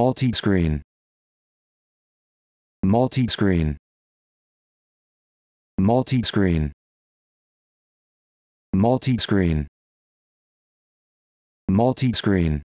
multi-screen multi-screen multi-screen multi-screen multi-screen